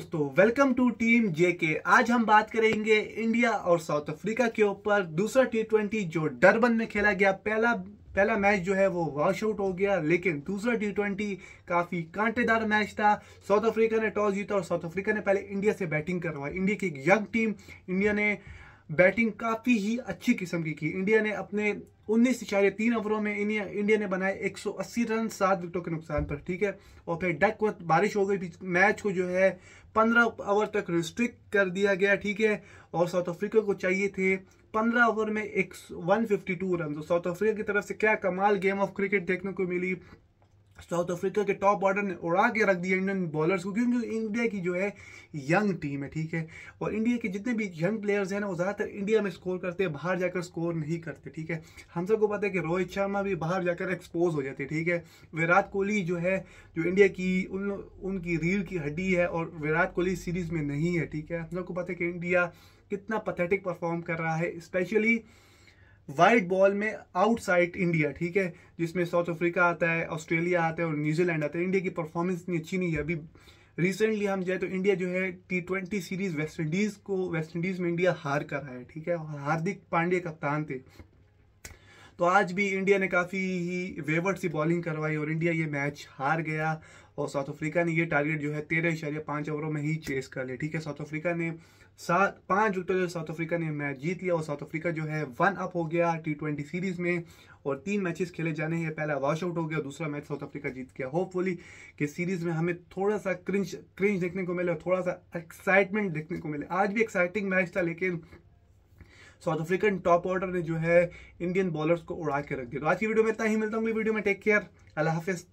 दोस्तों welcome to team जेके आज हम बात करेंगे इंडिया और साउथ अफ्रीका के ऊपर दूसरा टी ट्वेंटी जो डरबन में खेला गया पहला पहला मैच जो है वो वॉश आउट हो गया लेकिन दूसरा टी ट्वेंटी काफ़ी कांटेदार मैच था साउथ अफ्रीका ने टॉस जीता और साउथ अफ्रीका ने पहले इंडिया से बैटिंग करवाई इंडिया की एक यंग टीम इंडिया ने बैटिंग काफ़ी ही अच्छी किस्म की की इंडिया ने अपने उन्नीस इशारे तीन ओवरों में इंडिया इंडिया ने बनाए 180 रन सात विकेटों के नुकसान पर ठीक है और फिर डक वक्त बारिश हो गई मैच को जो है 15 ओवर तक रिस्ट्रिक्ट कर दिया गया ठीक है और साउथ अफ्रीका को चाहिए थे 15 ओवर में एक वन फिफ्टी टू रन तो साउथ अफ्रीका की तरफ से क्या कमाल गेम ऑफ क्रिकेट देखने को मिली साउथ अफ्रीका के टॉप ऑर्डर ने उड़ा के रख दिया इंडियन बॉलर्स को क्योंकि इंडिया की जो है यंग टीम है ठीक है और इंडिया के जितने भी यंग प्लेयर्स हैं ना वो ज़्यादातर इंडिया में स्कोर करते हैं बाहर जाकर स्कोर नहीं करते ठीक है हम सबको पता है कि रोहित शर्मा भी बाहर जाकर एक्सपोज हो जाते ठीक है विराट कोहली जो है जो इंडिया की उन उनकी रीढ़ की हड्डी है और विराट कोहली सीरीज़ में नहीं है ठीक है हम सबको पता है कि इंडिया कितना पथेटिक परफॉर्म कर रहा है स्पेशली वाइड बॉल में आउटसाइड इंडिया ठीक है जिसमें साउथ अफ्रीका आता है ऑस्ट्रेलिया आता है और न्यूजीलैंड आता है इंडिया की परफॉर्मेंस इतनी अच्छी नहीं है अभी रिसेंटली हम जाए तो इंडिया जो है T twenty series West Indies को वेस्ट इंडीज में इंडिया हार कर रहा है ठीक है हार्दिक पांडे कप्तान थे तो आज भी इंडिया ने काफ़ी ही वेवर्ड सी बॉलिंग करवाई और इंडिया ये मैच हार गया और साउथ अफ्रीका ने ये टारगेट जो है तेरह इशारे पाँच ओवरों में ही चेस कर लिया ठीक है साउथ अफ्रीका ने सात पाँच विकटों जो साउथ अफ्रीका ने मैच जीत लिया और साउथ अफ्रीका जो है वन अप हो गया टी ट्वेंटी सीरीज में और तीन मैचेस खेले जाने हैं पहला वॉश आउट हो गया दूसरा मैच साउथ अफ्रीका जीत गया होपफुली कि सीरीज में हमें थोड़ा सा क्रिंज क्रिंज देखने को मिले और थोड़ा सा एक्साइटमेंट देखने को मिले आज भी एक्साइटिंग मैच था लेकिन साउथ अफ्रीकन टॉप ऑर्डर ने जो है इंडियन बॉलर्स को उड़ा के रख दिया तो आज की वीडियो में इतना ही मिलता हूँ वीडियो में टेक केयर अल्लाह हाफिज़